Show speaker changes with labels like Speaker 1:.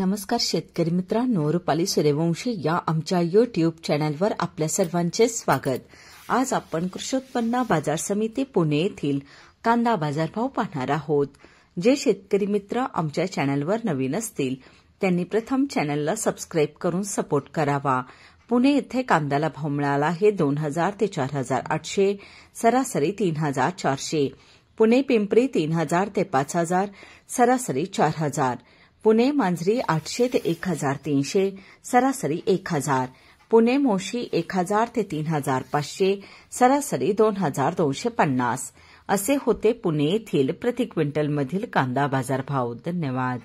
Speaker 1: नमस्कार शेतकरी मित्रांनो रुपाली सूर्यवंशी या आमच्या युट्यूब चॅनलवर आपल्या सर्वांचे स्वागत आज आपण कृषी उत्पन्न बाजार समिती पुणे येथील कांदा बाजारभाव पाहणार आहोत जे शेतकरी मित्र आमच्या चॅनलवर नवीन असतील त्यांनी प्रथम चॅनलला सबस्क्राईब करून सपोर्ट करावा पुणे येथे कांद्याला भाव मिळाला आहे दोन हजार ते चार हजार आठशे सरासरी तीन हजार चारशे पुणे पिंपरी तीन हजार ते पाच हजार सरासरी चार हजार पुणे मांजरी आठशे ते एक हजार तीनशे सरासरी एक हजार पुणे मोशी एक हजार ते तीन हजार पाचशे सरासरी दोन हजार दोनशे पन्नास असे होते पुणे येथील प्रति क्विंटलमधील कांदा बाजारभाव धन्यवाद